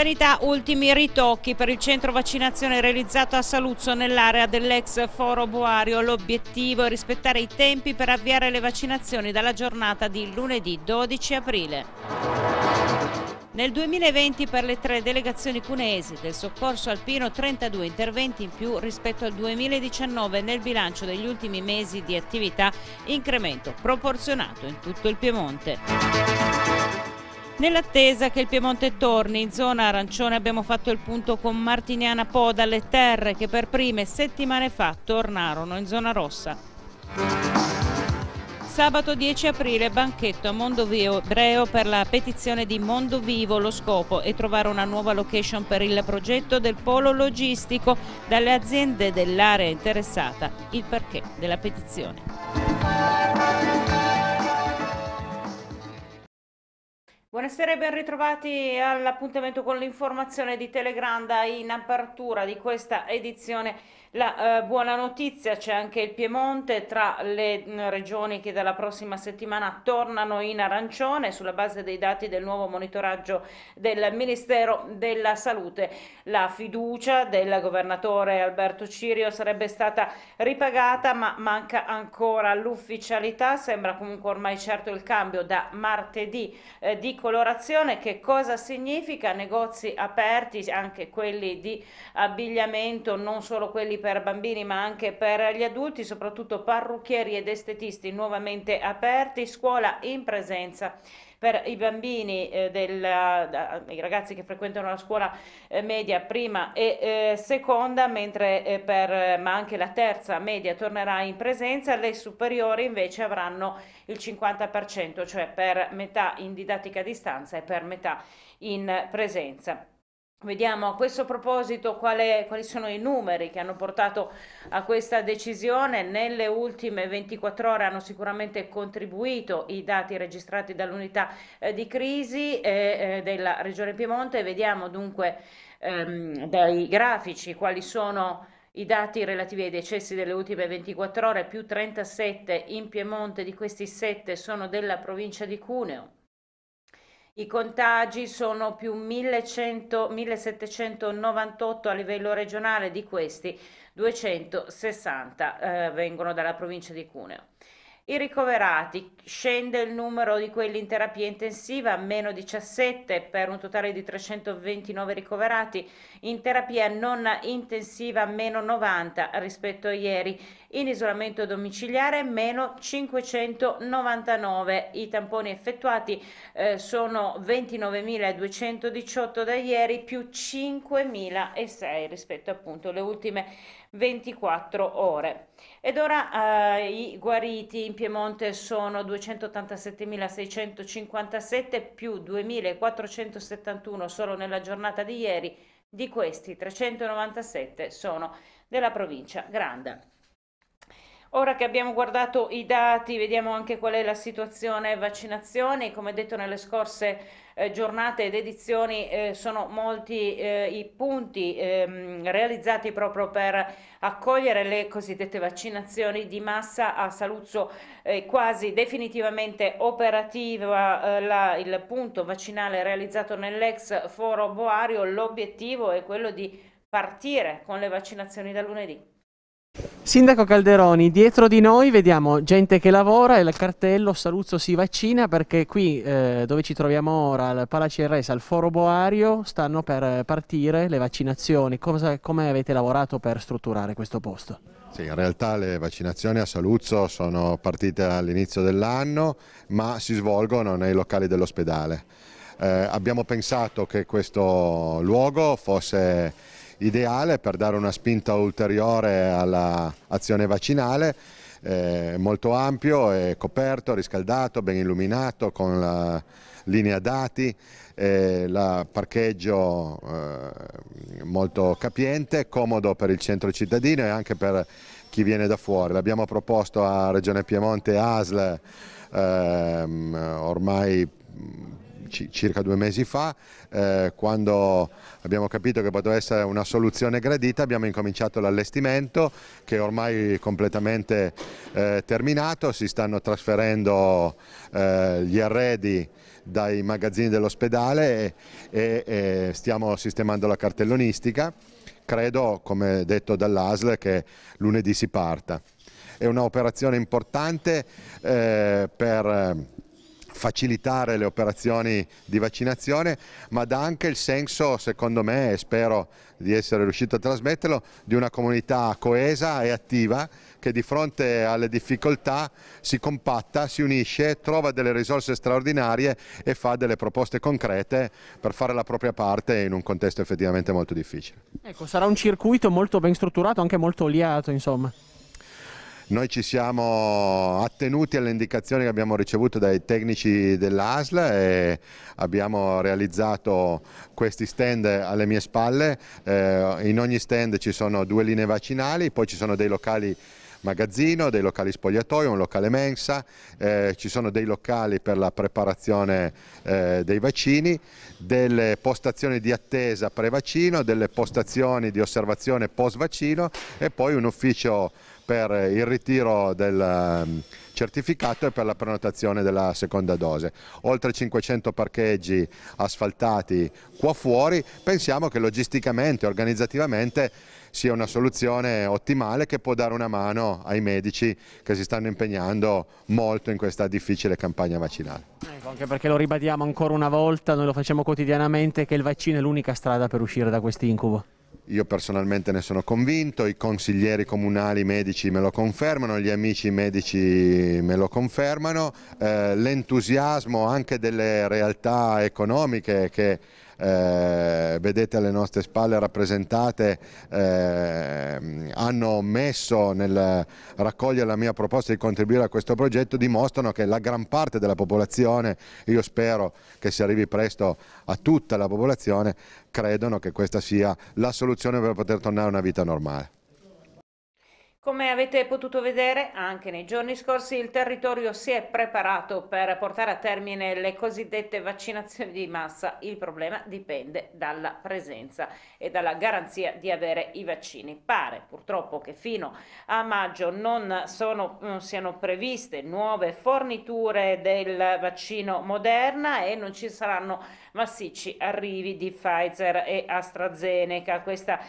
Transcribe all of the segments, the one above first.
Sanità ultimi ritocchi per il centro vaccinazione realizzato a Saluzzo nell'area dell'ex Foro Boario. L'obiettivo è rispettare i tempi per avviare le vaccinazioni dalla giornata di lunedì 12 aprile. Nel 2020 per le tre delegazioni cunesi del soccorso alpino 32 interventi in più rispetto al 2019 nel bilancio degli ultimi mesi di attività, incremento proporzionato in tutto il Piemonte. Nell'attesa che il Piemonte torni in zona arancione abbiamo fatto il punto con Martiniana Po dalle terre che per prime settimane fa tornarono in zona rossa. Sabato 10 aprile banchetto a Mondovio Ebreo per la petizione di Mondovivo. Lo scopo è trovare una nuova location per il progetto del polo logistico dalle aziende dell'area interessata. Il perché della petizione. Buonasera e ben ritrovati all'appuntamento con l'informazione di Telegranda in apertura di questa edizione la eh, buona notizia c'è anche il Piemonte tra le mm, regioni che dalla prossima settimana tornano in arancione sulla base dei dati del nuovo monitoraggio del Ministero della Salute. La fiducia del governatore Alberto Cirio sarebbe stata ripagata ma manca ancora l'ufficialità, sembra comunque ormai certo il cambio da martedì eh, di colorazione che cosa significa negozi aperti anche quelli di abbigliamento non solo quelli per bambini ma anche per gli adulti, soprattutto parrucchieri ed estetisti nuovamente aperti, scuola in presenza per i bambini, eh, del, eh, da, i ragazzi che frequentano la scuola eh, media prima e eh, seconda, mentre eh, per, ma anche la terza media tornerà in presenza, le superiori invece avranno il 50%, cioè per metà in didattica a distanza e per metà in presenza. Vediamo a questo proposito quale, quali sono i numeri che hanno portato a questa decisione. Nelle ultime 24 ore hanno sicuramente contribuito i dati registrati dall'unità eh, di crisi eh, eh, della Regione Piemonte. Vediamo dunque ehm, dai grafici quali sono i dati relativi ai decessi delle ultime 24 ore, più 37 in Piemonte, di questi 7 sono della provincia di Cuneo i contagi sono più 1100, 1798 a livello regionale, di questi 260 eh, vengono dalla provincia di Cuneo. I ricoverati scende il numero di quelli in terapia intensiva, meno 17 per un totale di 329 ricoverati, in terapia non intensiva meno 90 rispetto a ieri, in isolamento domiciliare meno 599. I tamponi effettuati eh, sono 29.218 da ieri più 5.006 rispetto appunto alle ultime 24 ore. Ed ora eh, i guariti in Piemonte sono 287.657 più 2.471 solo nella giornata di ieri, di questi 397 sono della provincia Grande. Ora che abbiamo guardato i dati, vediamo anche qual è la situazione vaccinazione. Come detto nelle scorse eh, giornate ed edizioni eh, sono molti eh, i punti ehm, realizzati proprio per accogliere le cosiddette vaccinazioni di massa a Saluzzo eh, quasi definitivamente operativa eh, la, il punto vaccinale realizzato nell'ex foro Boario l'obiettivo è quello di partire con le vaccinazioni da lunedì Sindaco Calderoni, dietro di noi vediamo gente che lavora e il cartello Saluzzo si vaccina perché qui eh, dove ci troviamo ora, al Palace Res, al Foro Boario, stanno per partire le vaccinazioni. Cosa, come avete lavorato per strutturare questo posto? Sì, in realtà le vaccinazioni a Saluzzo sono partite all'inizio dell'anno ma si svolgono nei locali dell'ospedale. Eh, abbiamo pensato che questo luogo fosse ideale per dare una spinta ulteriore all'azione vaccinale eh, molto ampio, è coperto, riscaldato, ben illuminato con la linea dati, eh, la parcheggio eh, molto capiente, comodo per il centro cittadino e anche per chi viene da fuori. L'abbiamo proposto a Regione Piemonte e ASL ehm, ormai circa due mesi fa, eh, quando abbiamo capito che poteva essere una soluzione gradita abbiamo incominciato l'allestimento che è ormai completamente eh, terminato, si stanno trasferendo eh, gli arredi dai magazzini dell'ospedale e, e, e stiamo sistemando la cartellonistica, credo come detto dall'ASL che lunedì si parta è un'operazione importante eh, per facilitare le operazioni di vaccinazione, ma dà anche il senso, secondo me, e spero di essere riuscito a trasmetterlo, di una comunità coesa e attiva che di fronte alle difficoltà si compatta, si unisce, trova delle risorse straordinarie e fa delle proposte concrete per fare la propria parte in un contesto effettivamente molto difficile. Ecco, sarà un circuito molto ben strutturato, anche molto oliato, insomma. Noi ci siamo attenuti alle indicazioni che abbiamo ricevuto dai tecnici dell'ASL e abbiamo realizzato questi stand alle mie spalle. Eh, in ogni stand ci sono due linee vaccinali, poi ci sono dei locali magazzino, dei locali spogliatoio, un locale mensa, eh, ci sono dei locali per la preparazione eh, dei vaccini, delle postazioni di attesa pre-vaccino, delle postazioni di osservazione post-vaccino e poi un ufficio per il ritiro del ehm, certificato e per la prenotazione della seconda dose. Oltre 500 parcheggi asfaltati qua fuori, pensiamo che logisticamente, organizzativamente sia una soluzione ottimale che può dare una mano ai medici che si stanno impegnando molto in questa difficile campagna vaccinale. Ecco, anche perché lo ribadiamo ancora una volta, noi lo facciamo quotidianamente, che il vaccino è l'unica strada per uscire da questo incubo. Io personalmente ne sono convinto, i consiglieri comunali medici me lo confermano, gli amici medici me lo confermano, eh, l'entusiasmo anche delle realtà economiche che eh, vedete alle nostre spalle rappresentate eh, hanno messo nel raccogliere la mia proposta di contribuire a questo progetto dimostrano che la gran parte della popolazione, io spero che si arrivi presto a tutta la popolazione, credono che questa sia la soluzione per poter tornare a una vita normale. Come avete potuto vedere, anche nei giorni scorsi il territorio si è preparato per portare a termine le cosiddette vaccinazioni di massa. Il problema dipende dalla presenza e dalla garanzia di avere i vaccini. Pare purtroppo che fino a maggio non, sono, non siano previste nuove forniture del vaccino Moderna e non ci saranno massicci arrivi di Pfizer e AstraZeneca. Questa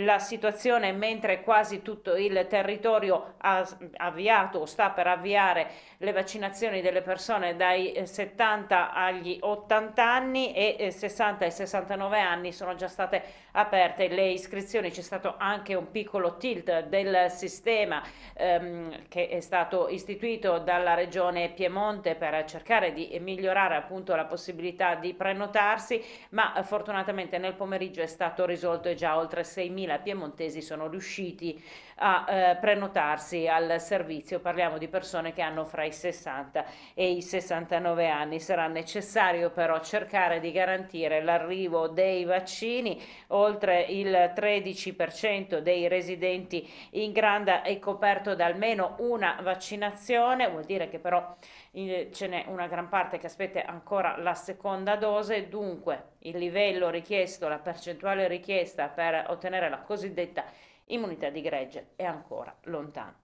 la situazione mentre quasi tutto il territorio ha avviato o sta per avviare le vaccinazioni delle persone dai 70 eh, agli 80 anni e 60 eh, e 69 anni sono già state aperte le iscrizioni c'è stato anche un piccolo tilt del sistema ehm, che è stato istituito dalla regione Piemonte per cercare di migliorare appunto la possibilità di prenotarsi ma eh, fortunatamente nel pomeriggio è stato risolto e già oltre 36.000 piemontesi sono riusciti a eh, prenotarsi al servizio. Parliamo di persone che hanno fra i 60 e i 69 anni. Sarà necessario però cercare di garantire l'arrivo dei vaccini. Oltre il 13% dei residenti in Granda è coperto da almeno una vaccinazione, vuol dire che però eh, ce n'è una gran parte che aspetta ancora la seconda dose, dunque il livello richiesto, la percentuale richiesta per ottenere la cosiddetta immunità di gregge è ancora lontana.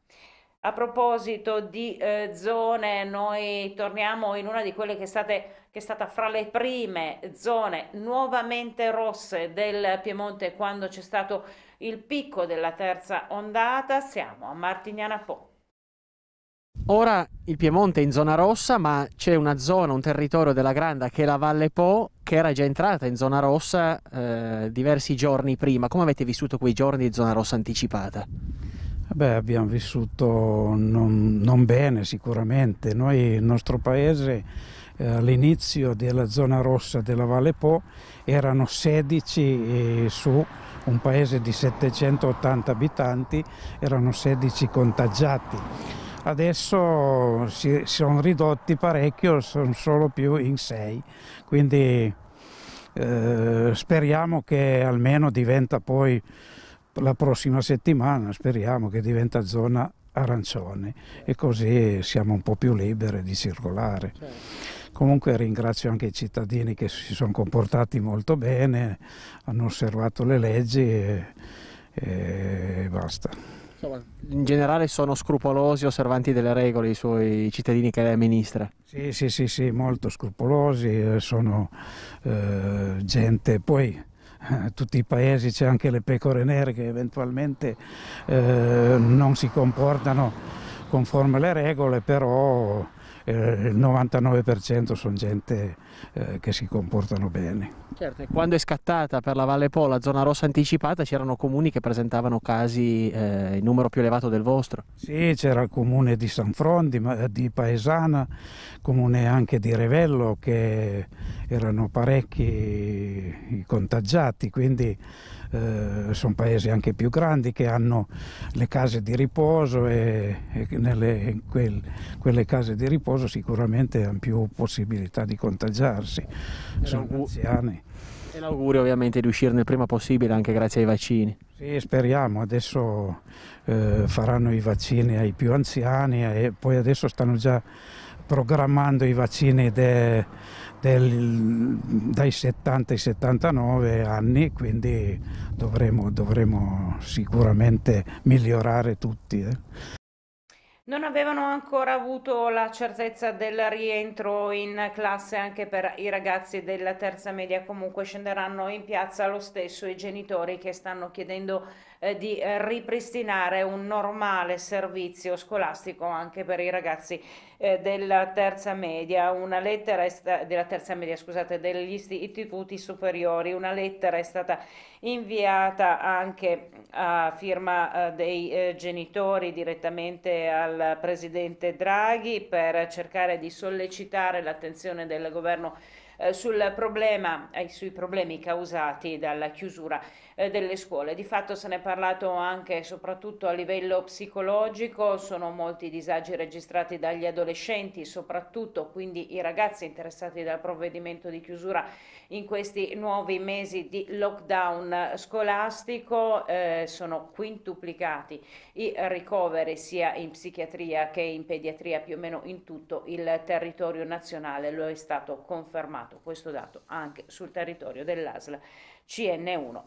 A proposito di eh, zone, noi torniamo in una di quelle che state, che è, stata fra le prime zone nuovamente rosse del Piemonte quando c'è stato il picco della terza ondata. Siamo a Martignana Po. Ora il Piemonte è in zona rossa, ma c'è una zona, un territorio della Granda che è la Valle Po, che era già entrata in zona rossa eh, diversi giorni prima. Come avete vissuto quei giorni di zona rossa anticipata? Beh, abbiamo vissuto non, non bene sicuramente. Noi, il nostro paese eh, all'inizio della zona rossa della Valle Po erano 16 su un paese di 780 abitanti, erano 16 contagiati adesso si, sono ridotti parecchio, sono solo più in sei, quindi eh, speriamo che almeno diventa poi la prossima settimana, speriamo che diventa zona arancione e così siamo un po' più liberi di circolare. Certo. Comunque ringrazio anche i cittadini che si sono comportati molto bene, hanno osservato le leggi e, e basta in generale sono scrupolosi, osservanti delle regole i suoi cittadini che amministra? Sì, sì, sì, sì molto scrupolosi, eh, sono eh, gente, poi eh, tutti i paesi c'è anche le pecore nere che eventualmente eh, non si comportano conforme alle regole, però eh, il 99% sono gente eh, che si comportano bene. Certo, e quando è scattata per la Valle Po la zona rossa anticipata c'erano comuni che presentavano casi eh, in numero più elevato del vostro? Sì, c'era il comune di San Fron, di, eh, di Paesana, comune anche di Revello che erano parecchi i contagiati, quindi eh, sono paesi anche più grandi che hanno le case di riposo e, e nelle, quel, quelle case di riposo sicuramente hanno più possibilità di contagiare curarsi, sono anziani. E l'augurio ovviamente di uscirne il prima possibile anche grazie ai vaccini. Sì, speriamo, adesso eh, faranno i vaccini ai più anziani e poi adesso stanno già programmando i vaccini de, del, dai 70 ai 79 anni, quindi dovremo, dovremo sicuramente migliorare tutti. Eh. Non avevano ancora avuto la certezza del rientro in classe anche per i ragazzi della terza media, comunque scenderanno in piazza lo stesso i genitori che stanno chiedendo eh, di eh, ripristinare un normale servizio scolastico anche per i ragazzi eh, della terza media, una lettera è stata della terza media, scusate, degli istituti superiori, una lettera è stata inviata anche a firma dei genitori direttamente al presidente Draghi per cercare di sollecitare l'attenzione del governo eh, sul problema, eh, sui problemi causati dalla chiusura eh, delle scuole. Di fatto se ne è parlato anche e soprattutto a livello psicologico, sono molti i disagi registrati dagli adolescenti, soprattutto quindi i ragazzi interessati dal provvedimento di chiusura in questi nuovi mesi di lockdown scolastico, eh, sono quintuplicati i ricoveri sia in psichiatria che in pediatria, più o meno in tutto il territorio nazionale, lo è stato confermato rilevato questo dato anche sul territorio dell'ASLA CN1.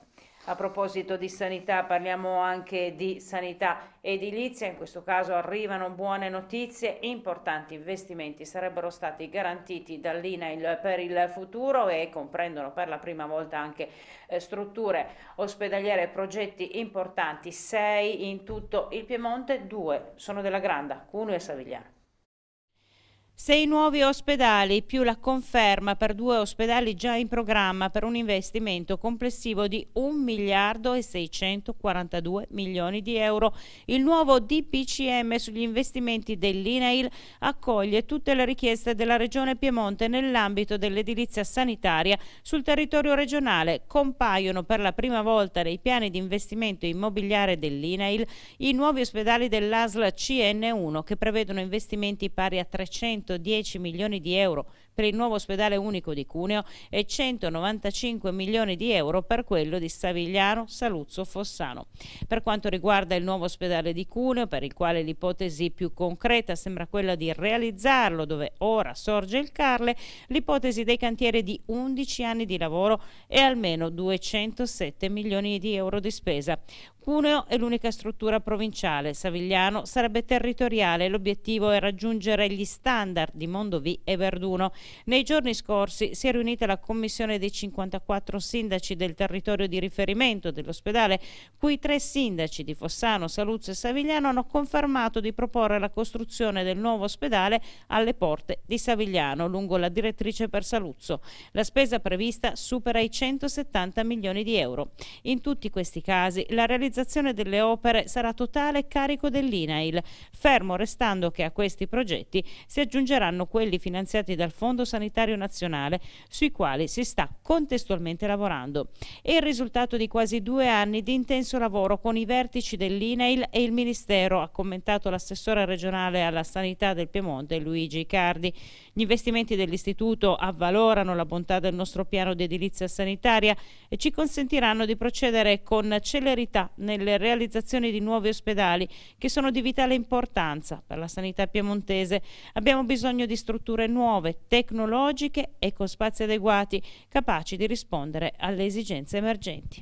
A proposito di sanità, parliamo anche di sanità edilizia. In questo caso arrivano buone notizie, importanti investimenti sarebbero stati garantiti dall'INAIL per il futuro e comprendono per la prima volta anche eh, strutture ospedaliere e progetti importanti, sei in tutto il Piemonte, due sono della Granda, Cuno e Savigliano. Sei nuovi ospedali più la conferma per due ospedali già in programma per un investimento complessivo di 1 miliardo e 642 milioni di euro. Il nuovo DPCM sugli investimenti dell'INAIL accoglie tutte le richieste della Regione Piemonte nell'ambito dell'edilizia sanitaria sul territorio regionale. Compaiono per la prima volta nei piani di investimento immobiliare dell'INAIL i nuovi ospedali dell'ASL CN1 che prevedono investimenti pari a 300 110 milioni di euro per il nuovo ospedale unico di Cuneo e 195 milioni di euro per quello di Savigliano, Saluzzo, Fossano. Per quanto riguarda il nuovo ospedale di Cuneo, per il quale l'ipotesi più concreta sembra quella di realizzarlo, dove ora sorge il Carle, l'ipotesi dei cantieri di 11 anni di lavoro e almeno 207 milioni di euro di spesa. Cuneo è l'unica struttura provinciale, Savigliano sarebbe territoriale, l'obiettivo è raggiungere gli standard di Mondovì e Verduno. Nei giorni scorsi si è riunita la commissione dei 54 sindaci del territorio di riferimento dell'ospedale, cui tre sindaci di Fossano, Saluzzo e Savigliano hanno confermato di proporre la costruzione del nuovo ospedale alle porte di Savigliano, lungo la direttrice per Saluzzo. La spesa prevista supera i 170 milioni di euro. In tutti questi casi la realizzazione delle opere sarà totale carico dell'INAIL, fermo restando che a questi progetti si aggiungeranno quelli finanziati dal Fondo Fondo Sanitario Nazionale, sui quali si sta contestualmente lavorando. È il risultato di quasi due anni di intenso lavoro con i vertici dell'INAIL e il Ministero, ha commentato l'assessore regionale alla sanità del Piemonte Luigi Icardi. Gli investimenti dell'Istituto avvalorano la bontà del nostro piano di edilizia sanitaria e ci consentiranno di procedere con celerità nelle realizzazioni di nuovi ospedali che sono di vitale importanza per la sanità piemontese. Abbiamo bisogno di strutture nuove, tecniche tecnologiche e con spazi adeguati capaci di rispondere alle esigenze emergenti.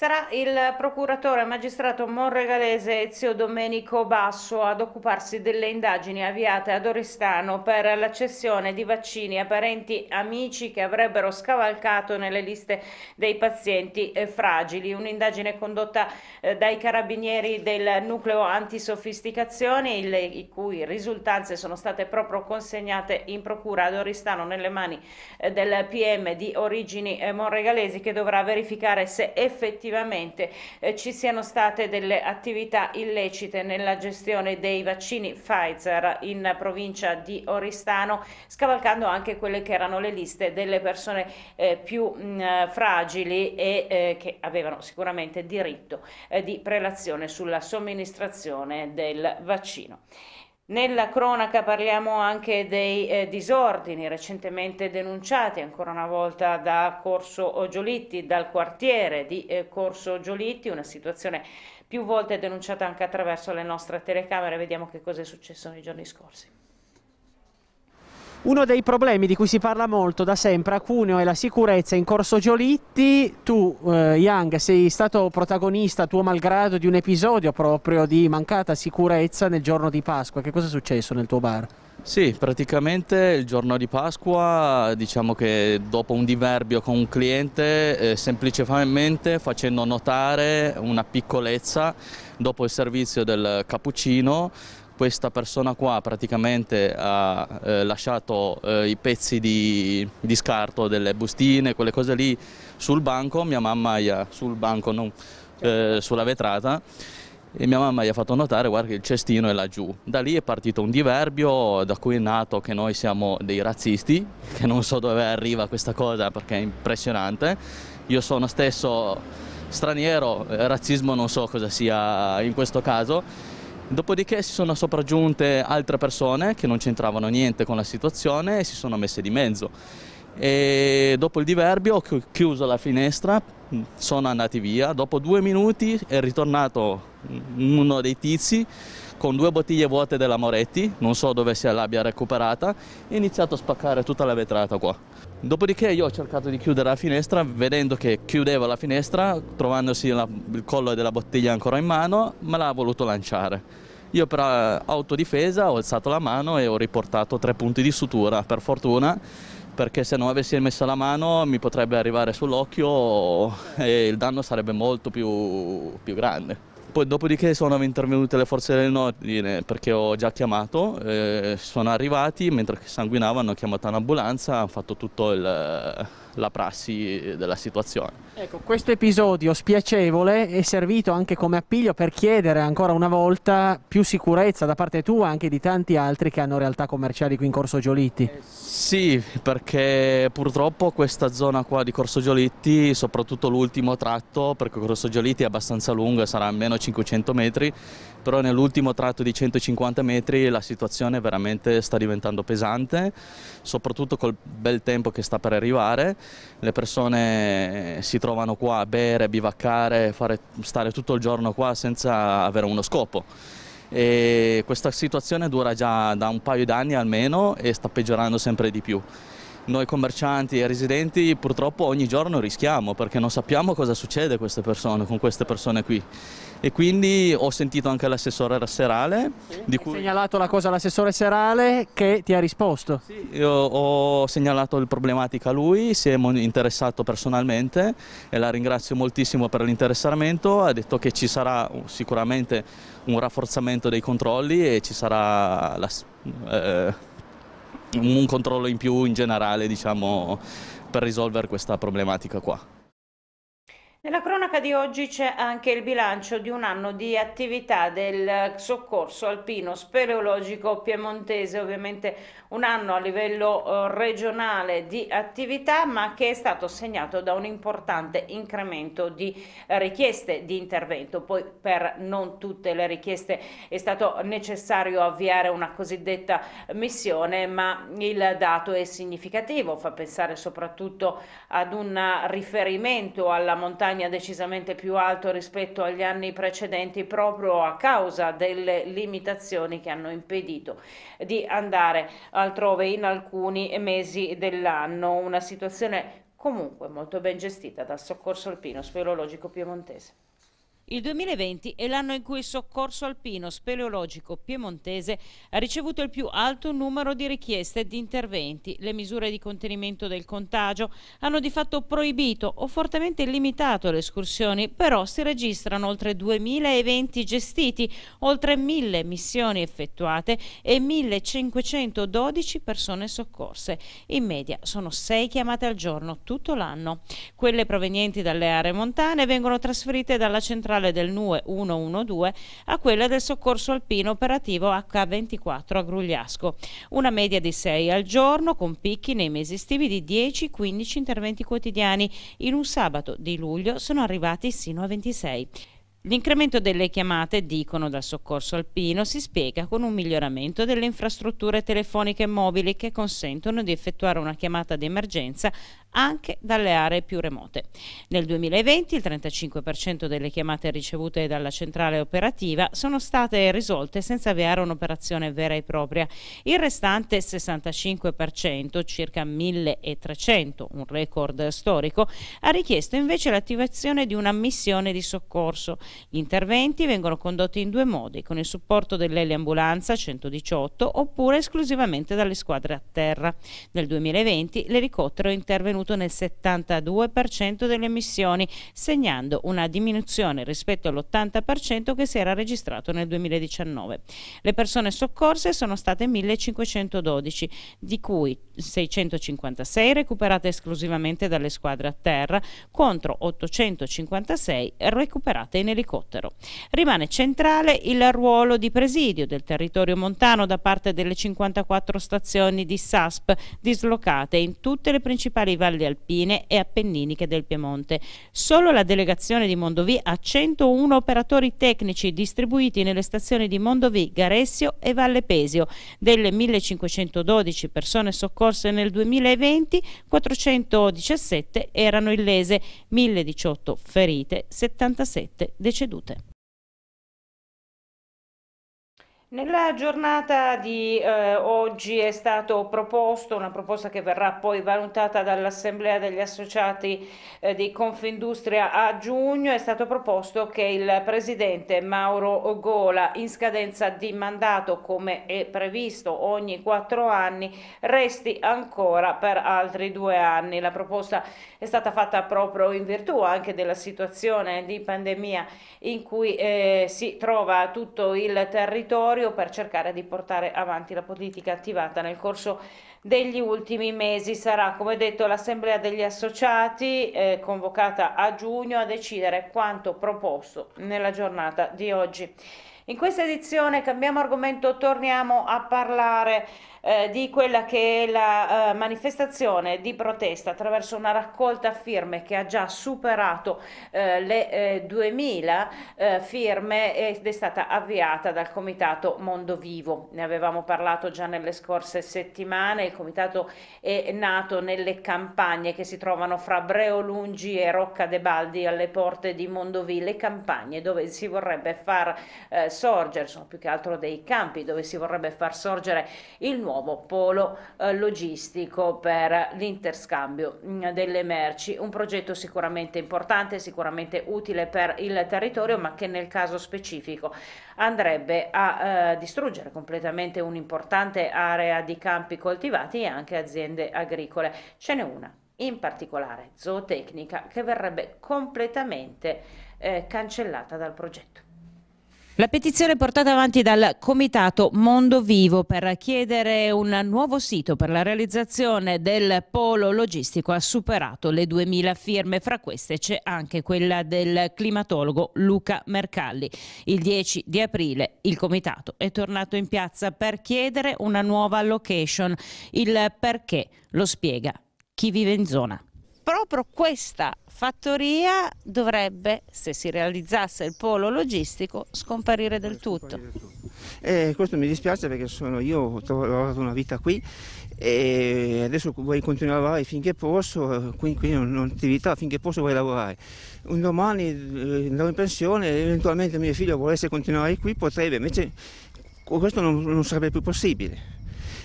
Sarà il procuratore magistrato monregalese Ezio Domenico Basso ad occuparsi delle indagini avviate ad Oristano per l'accessione di vaccini a parenti amici che avrebbero scavalcato nelle liste dei pazienti eh, fragili. Un'indagine condotta eh, dai carabinieri del nucleo antisofisticazione, le cui risultanze sono state proprio consegnate in procura ad Oristano nelle mani eh, del PM di origini monregalesi che dovrà verificare se effettivamente effettivamente eh, ci siano state delle attività illecite nella gestione dei vaccini Pfizer in provincia di Oristano, scavalcando anche quelle che erano le liste delle persone eh, più mh, mm, fragili e eh, che avevano sicuramente diritto eh, di prelazione sulla somministrazione del vaccino. Nella cronaca parliamo anche dei eh, disordini recentemente denunciati ancora una volta da Corso Giolitti, dal quartiere di eh, Corso Giolitti, una situazione più volte denunciata anche attraverso le nostre telecamere. Vediamo che cosa è successo nei giorni scorsi. Uno dei problemi di cui si parla molto da sempre a Cuneo è la sicurezza in Corso Giolitti. Tu, eh, Young, sei stato protagonista, tuo malgrado, di un episodio proprio di mancata sicurezza nel giorno di Pasqua. Che cosa è successo nel tuo bar? Sì, praticamente il giorno di Pasqua, diciamo che dopo un diverbio con un cliente, eh, semplicemente facendo notare una piccolezza dopo il servizio del cappuccino, questa persona qua praticamente ha eh, lasciato eh, i pezzi di, di, scarto delle bustine, quelle cose lì sul banco, mia mamma ha, sul banco, non, eh, sulla vetrata e mia mamma gli ha fatto notare guarda che il cestino è laggiù. Da lì è partito un diverbio da cui è nato che noi siamo dei razzisti, che non so dove arriva questa cosa perché è impressionante. Io sono stesso straniero, razzismo non so cosa sia in questo caso Dopodiché si sono sopraggiunte altre persone che non c'entravano niente con la situazione e si sono messe di mezzo. E dopo il diverbio ho chiuso la finestra, sono andati via, dopo due minuti è ritornato uno dei tizi con due bottiglie vuote della Moretti, non so dove se l'abbia recuperata, e ha iniziato a spaccare tutta la vetrata qua. Dopodiché io ho cercato di chiudere la finestra, vedendo che chiudeva la finestra, trovandosi la, il collo della bottiglia ancora in mano, me l'ha voluto lanciare. Io per eh, autodifesa ho alzato la mano e ho riportato tre punti di sutura, per fortuna, perché se non avessi messo la mano mi potrebbe arrivare sull'occhio e il danno sarebbe molto più, più grande. Poi dopodiché sono intervenute le forze dell'ordine perché ho già chiamato, eh, sono arrivati, mentre sanguinavano hanno chiamato un'ambulanza, hanno fatto tutto il la prassi eh, della situazione. Ecco, questo episodio spiacevole è servito anche come appiglio per chiedere ancora una volta più sicurezza da parte tua e anche di tanti altri che hanno realtà commerciali qui in Corso Giolitti. Eh, sì, perché purtroppo questa zona qua di Corso Giolitti, soprattutto l'ultimo tratto, perché Corso Giolitti è abbastanza lunga, sarà almeno 500 metri, però nell'ultimo tratto di 150 metri la situazione veramente sta diventando pesante, soprattutto col bel tempo che sta per arrivare le persone eh, si trovano qua a bere, bivaccare, fare, stare tutto il giorno qua senza avere uno scopo. E questa situazione dura già da un paio d'anni almeno e sta peggiorando sempre di più noi commercianti e residenti purtroppo ogni giorno rischiamo perché non sappiamo cosa succede queste persone, con queste persone qui. E quindi ho sentito anche l'assessore serale. Sì, di cui... Hai segnalato la cosa all'assessore serale che ti ha risposto? Sì, io ho segnalato la problematica a lui, si è interessato personalmente e la ringrazio moltissimo per l'interessamento. Ha detto che ci sarà sicuramente un rafforzamento dei controlli e ci sarà la... Eh, un controllo in più in generale diciamo, per risolvere questa problematica qua. Nella cronaca di oggi c'è anche il bilancio di un anno di attività del soccorso alpino speleologico piemontese, ovviamente un anno a livello eh, regionale di attività ma che è stato segnato da un importante incremento di richieste di intervento. Poi per non tutte le richieste è stato necessario avviare una cosiddetta missione ma il dato è significativo, fa pensare soprattutto ad un riferimento alla montagna montagna decisamente più alto rispetto agli anni precedenti proprio a causa delle limitazioni che hanno impedito di andare altrove in alcuni mesi dell'anno, una situazione comunque molto ben gestita dal soccorso alpino sferologico piemontese. Il 2020 è l'anno in cui il soccorso alpino speleologico piemontese ha ricevuto il più alto numero di richieste di interventi. Le misure di contenimento del contagio hanno di fatto proibito o fortemente limitato le escursioni, però si registrano oltre 2.000 eventi gestiti, oltre 1.000 missioni effettuate e 1.512 persone soccorse. In media sono 6 chiamate al giorno tutto l'anno. Quelle provenienti dalle aree montane vengono trasferite dalla centrale centrale del NUE 112 a quella del soccorso alpino operativo H24 a Grugliasco. Una media di 6 al giorno con picchi nei mesi estivi di 10-15 interventi quotidiani. In un sabato di luglio sono arrivati sino a 26. L'incremento delle chiamate, dicono dal soccorso alpino, si spiega con un miglioramento delle infrastrutture telefoniche mobili che consentono di effettuare una chiamata d'emergenza anche dalle aree più remote. Nel 2020 il 35% delle chiamate ricevute dalla centrale operativa sono state risolte senza avviare un'operazione vera e propria. Il restante 65%, circa 1300, un record storico, ha richiesto invece l'attivazione di una missione di soccorso. Gli interventi vengono condotti in due modi, con il supporto dell'eliambulanza 118 oppure esclusivamente dalle squadre a terra. Nel 2020 l'elicottero è intervenuto contenuto nel 72% delle emissioni, segnando una diminuzione rispetto all'80% che si era registrato nel 2019. Le persone soccorse sono state 1512, di cui 656 recuperate esclusivamente dalle squadre a terra contro 856 recuperate in elicottero. Rimane centrale il ruolo di presidio del territorio montano da parte delle 54 stazioni di SASP dislocate in tutte le principali varie valli alpine e appenniniche del Piemonte. Solo la delegazione di Mondovì ha 101 operatori tecnici distribuiti nelle stazioni di Mondovì, Garessio e Valle Pesio. Delle 1512 persone soccorse nel 2020, 417 erano illese, 1018 ferite, 77 decedute. Nella giornata di eh, oggi è stato proposto una proposta che verrà poi valutata dall'Assemblea degli Associati eh, di Confindustria a giugno, è stato proposto che il Presidente Mauro Gola in scadenza di mandato come è previsto ogni quattro anni resti ancora per altri due anni. La proposta è stata fatta proprio in virtù anche della situazione di pandemia in cui eh, si trova tutto il territorio territorio per cercare di portare avanti la politica attivata nel corso degli ultimi mesi. Sarà, come detto, l'Assemblea degli Associati eh, convocata a giugno a decidere quanto proposto nella giornata di oggi. In questa edizione cambiamo argomento, torniamo a parlare eh, di quella che è la eh, manifestazione di protesta attraverso una raccolta firme che ha già superato eh, le 2000 eh, eh, firme ed è stata avviata dal Comitato Mondo Vivo. Ne avevamo parlato già nelle scorse settimane, il Comitato è nato nelle campagne che si trovano fra Breolungi e Rocca de Baldi alle porte di Mondovì, le campagne dove si vorrebbe far sorgere, sono più che altro dei campi dove si vorrebbe far sorgere il nuovo nuovo polo eh, logistico per l'interscambio mm, delle merci, un progetto sicuramente importante, sicuramente utile per il territorio, ma che nel caso specifico andrebbe a eh, distruggere completamente un'importante area di campi coltivati e anche aziende agricole. Ce n'è una in particolare zootecnica che verrebbe completamente eh, cancellata dal progetto. La petizione portata avanti dal Comitato Mondo Vivo per chiedere un nuovo sito per la realizzazione del polo logistico ha superato le 2000 firme, fra queste c'è anche quella del climatologo Luca Mercalli. Il 10 di aprile il Comitato è tornato in piazza per chiedere una nuova location. Il perché lo spiega chi vive in zona proprio questa fattoria dovrebbe, se si realizzasse il polo logistico, scomparire del tutto. Eh, questo mi dispiace perché sono, io ho lavorato una vita qui e adesso vuoi continuare a lavorare finché posso, eh, qui, qui è un'attività finché posso vuoi lavorare. Un domani eh, andrò in pensione e eventualmente mio figlio volesse continuare qui potrebbe, invece questo non, non sarebbe più possibile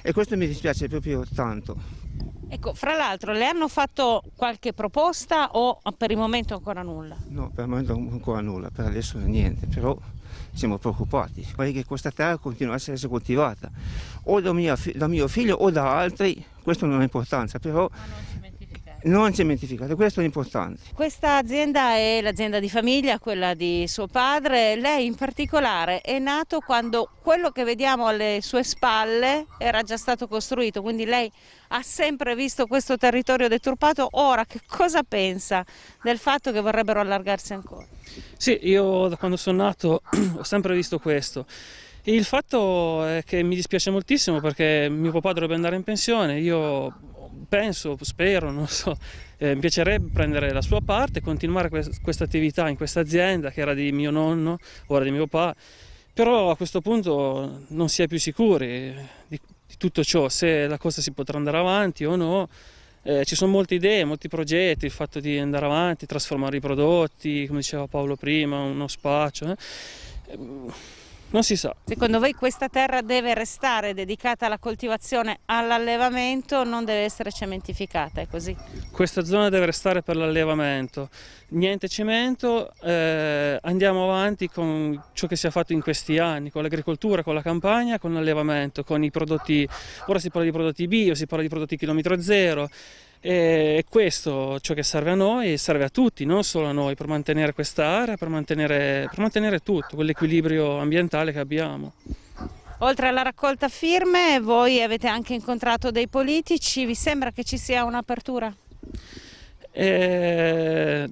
e questo mi dispiace proprio tanto. Ecco, fra l'altro le hanno fatto qualche proposta o per il momento ancora nulla? No, per il momento ancora nulla, per adesso niente, però siamo preoccupati. Vorrei che questa terra continua a essere coltivata o da mio, da mio figlio o da altri, questo non ha importanza, però non cementificate, questo è importante. Questa azienda è l'azienda di famiglia, quella di suo padre, lei in particolare è nato quando quello che vediamo alle sue spalle era già stato costruito, quindi lei ha sempre visto questo territorio deturpato, ora che cosa pensa del fatto che vorrebbero allargarsi ancora? Sì, io da quando sono nato ho sempre visto questo. Il fatto è che mi dispiace moltissimo perché mio papà dovrebbe andare in pensione, io penso, spero, non so, eh, mi piacerebbe prendere la sua parte, continuare questa attività in questa azienda che era di mio nonno, ora di mio papà, però a questo punto non si è più sicuri di, di tutto ciò, se la cosa si potrà andare avanti o no. Eh, ci sono molte idee, molti progetti, il fatto di andare avanti, trasformare i prodotti, come diceva Paolo prima, uno spaccio. Eh non si sa. Secondo voi questa terra deve restare dedicata alla coltivazione, all'allevamento, o non deve essere cementificata, è così? Questa zona deve restare per l'allevamento, niente cemento, eh, andiamo avanti con ciò che si è fatto in questi anni, con l'agricoltura, con la campagna, con l'allevamento, con i prodotti, ora si parla di prodotti bio, si parla di prodotti chilometro zero, e questo ciò che serve a noi serve a tutti, non solo a noi, per mantenere quest'area, per mantenere, per mantenere tutto, quell'equilibrio ambientale che abbiamo. Oltre alla raccolta firme, voi avete anche incontrato dei politici, vi sembra che ci sia un'apertura? Eh,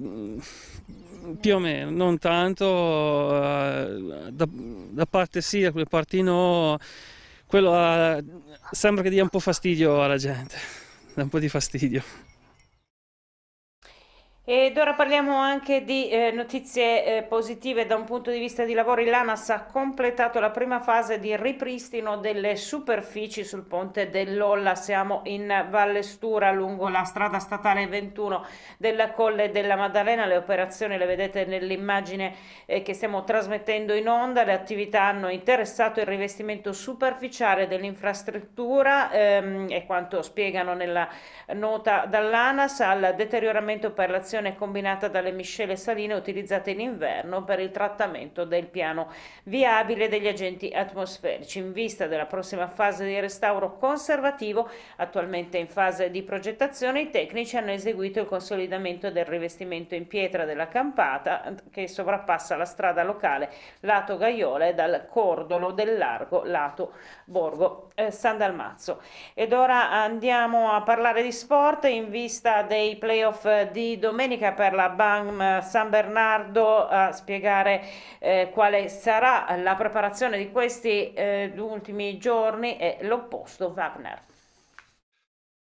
più o meno, non tanto, eh, da, da parte sì, da quelle parti no, quello ha, eh, sembra che dia un po' fastidio alla gente dà un po' di fastidio. Ed ora parliamo anche di eh, notizie eh, positive da un punto di vista di lavori. L'ANAS ha completato la prima fase di ripristino delle superfici sul ponte dell'Olla. Siamo in Valle Stura lungo la strada statale 21 della Colle della Maddalena. Le operazioni le vedete nell'immagine eh, che stiamo trasmettendo in onda. Le attività hanno interessato il rivestimento superficiale dell'infrastruttura ehm, e quanto spiegano nella nota dall'ANAS al deterioramento per l'azione preparazione combinata dalle miscele saline utilizzate in inverno per il trattamento del piano viabile degli agenti atmosferici. In vista della prossima fase di restauro conservativo, attualmente in fase di progettazione, i tecnici hanno eseguito il consolidamento del rivestimento in pietra della campata che sovrappassa la strada locale lato Gaiola e dal cordolo del largo lato Borgo eh, San Dalmazzo. Ed ora andiamo a parlare di sport in vista dei playoff di domenica domenica per la BAM San Bernardo a spiegare eh, quale sarà la preparazione di questi eh, ultimi giorni e l'opposto Wagner.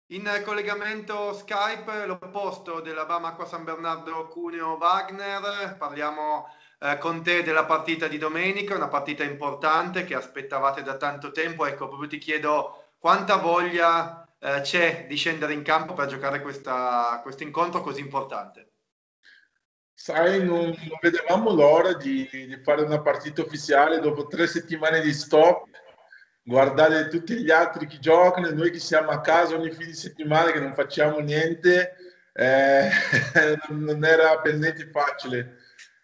In collegamento Skype l'opposto della BAM Acqua San Bernardo Cuneo Wagner, parliamo eh, con te della partita di domenica, una partita importante che aspettavate da tanto tempo, ecco proprio ti chiedo quanta voglia eh, c'è di scendere in campo per giocare questa, questo incontro così importante? Sai, non, non vedevamo l'ora di, di, fare una partita ufficiale dopo tre settimane di stop, guardare tutti gli altri che giocano e noi che siamo a casa ogni fine settimana che non facciamo niente, eh, non era per niente facile.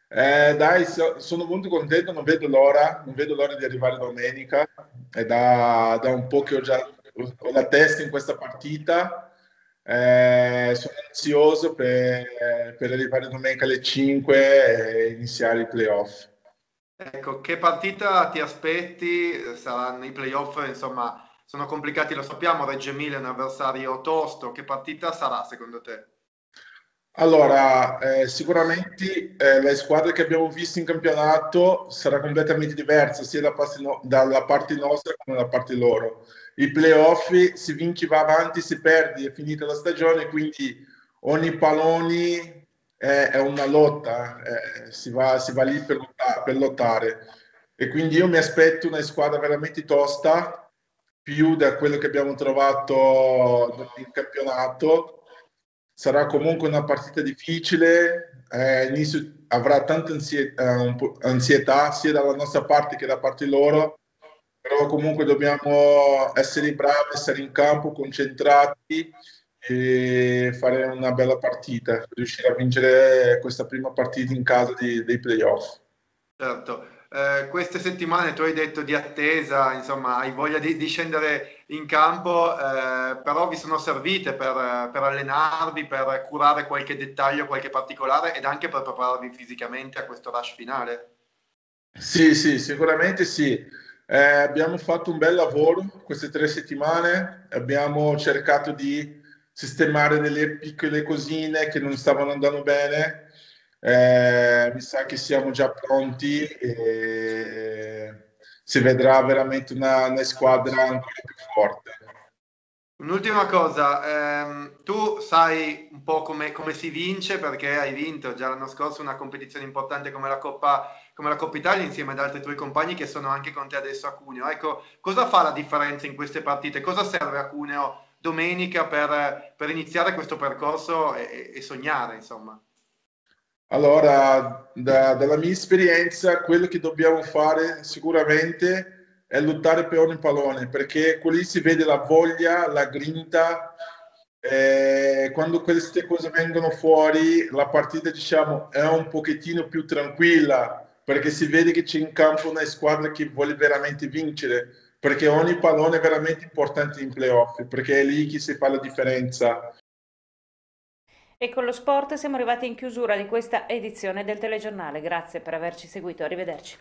Eh, dai, so, sono molto contento, non vedo l'ora, non vedo l'ora di arrivare domenica, è da, da un po' che ho già con la testa in questa partita. Eh, sono ansioso per, per, arrivare domenica alle 5 e iniziare i playoff. Ecco, che partita ti aspetti? Saranno i playoff, insomma, sono complicati, lo sappiamo, Reggio Emilia è un avversario tosto. Che partita sarà secondo te? Allora, eh, sicuramente eh, le squadre che abbiamo visto in campionato sarà completamente diversa sia da parte no- dalla parte nostra come da parte loro. I playoff si vinci va avanti, si perde, è finita la stagione, quindi ogni pallone è, è una lotta, eh, eh si, va, si, va, lì per lottare, per lottare. E quindi io mi aspetto una squadra veramente tosta, più da quello che abbiamo trovato in campionato sarà comunque una partita difficile, eh, inizio, avrà tanta ansietà, eh, ansietà sia dalla nostra parte che da parte loro, però comunque dobbiamo essere bravi, essere in campo, concentrati e fare una bella partita, riuscire a vincere questa prima partita in casa di, dei playoff. Certo, eh, queste settimane tu hai detto di attesa, insomma, hai voglia di, di scendere in campo, eh, però vi sono servite per, per, allenarvi, per curare qualche dettaglio, qualche particolare ed anche per prepararvi fisicamente a questo rush finale. Sì, sì, sicuramente sì. Eh, abbiamo fatto un bel lavoro queste tre settimane, abbiamo cercato di sistemare delle piccole cosine che non stavano andando bene eh, mi sa che siamo già pronti e si vedrà veramente una, una squadra ancora più forte. Un'ultima cosa, ehm, tu sai un po' come, come, si vince perché hai vinto già l'anno scorso una competizione importante come la Coppa, come la Coppa Italia insieme ad altri tuoi compagni che sono anche con te adesso a Cuneo. Ecco, cosa fa la differenza in queste partite? Cosa serve a Cuneo domenica per, per iniziare questo percorso e, e sognare, insomma? Allora, da, dalla mia esperienza, quello che dobbiamo fare sicuramente è lottare per ogni pallone, perché lì si vede la voglia, la grinta. Eh, quando queste cose vengono fuori, la partita diciamo, è un pochettino più tranquilla, perché si vede che c'è in campo una squadra che vuole veramente vincere, perché ogni pallone è veramente importante in playoff, perché è lì che si fa la differenza. E con lo sport siamo arrivati in chiusura di questa edizione del telegiornale. Grazie per averci seguito, arrivederci.